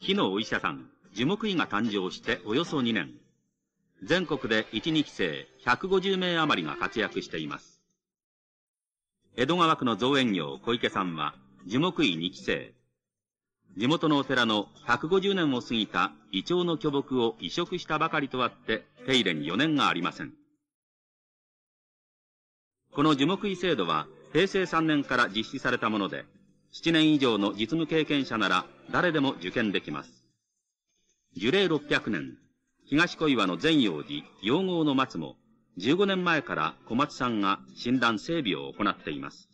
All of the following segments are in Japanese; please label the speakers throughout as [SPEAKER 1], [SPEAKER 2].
[SPEAKER 1] 火
[SPEAKER 2] のお医者さん、樹木医が誕生しておよそ2年。全国で1、2期生150名余りが活躍しています。江戸川区の造園業小池さんは樹木医2期生。地元のお寺の150年を過ぎた胃腸の巨木を移植したばかりとあって手入れに4年がありません。この樹木医制度は平成3年から実施されたもので、7年以上の実務経験者なら誰でも受験できます。樹齢600年、東小岩の全用寺、養号の松も、15年前から小松さんが診断整備を行っています。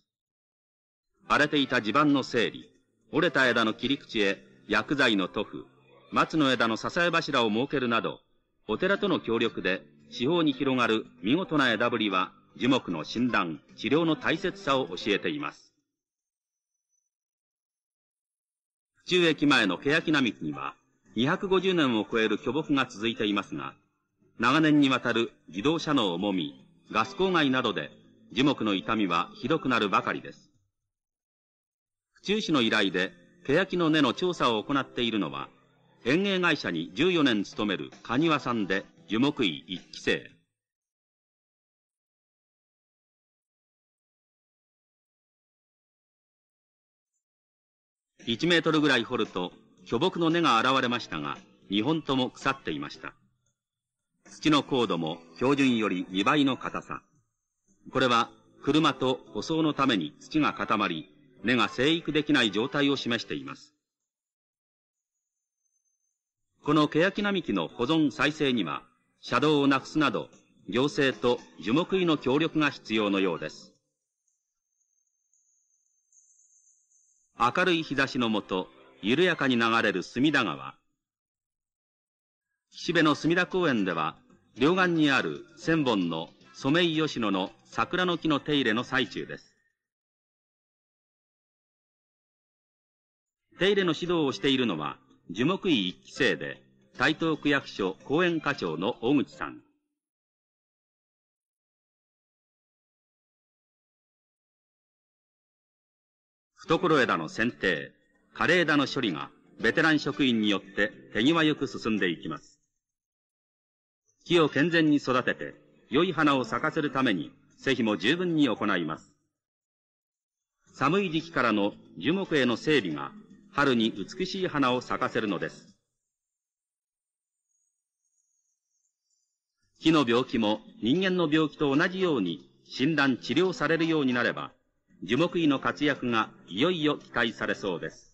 [SPEAKER 2] 荒れていた地盤の整理、折れた枝の切り口へ薬剤の塗布、松の枝の支え柱を設けるなど、お寺との協力で四方に広がる見事な枝ぶりは樹木の診断、治療の大切さを教えています。府中駅前の欅並木には、250年を超える巨木が続いていますが、長年にわたる自動車の重み、ガス郊害などで樹木の痛みはひどくなるばかりです。府中市の依頼で、欅の根の調査を行っているのは、園芸会社に14年勤める蟹ワさんで樹木医一期生。1メートルぐらい掘ると巨木の根が現れましたが、2本とも腐っていました。土の硬度も標準より2倍の硬さ。これは車と舗装のために土が固まり、根が生育できない状態を示しています。このケヤキ並木の保存再生には、車道をなくすなど、行政と樹木医の協力が必要のようです。明るい日差しのもと、緩やかに流れる隅田川。岸辺の隅田公園では、両岸にある千本のソメイヨシノの桜の木の手入れの最中です。手入れの指導をしているのは、樹木医一期生で、台東区役所公園課長の大口さん。懐枝の剪定、枯れ枝の処理がベテラン職員によって手際よく進んでいきます。木を健全に育てて、良い花を咲かせるために、施肥も十分に行います。寒い時期からの樹木への整備が、春に美しい花を咲かせるのです。木の病気も人間の病気と同じように診断治療されるようになれば、樹木医の活躍がいよいよ期待されそうです。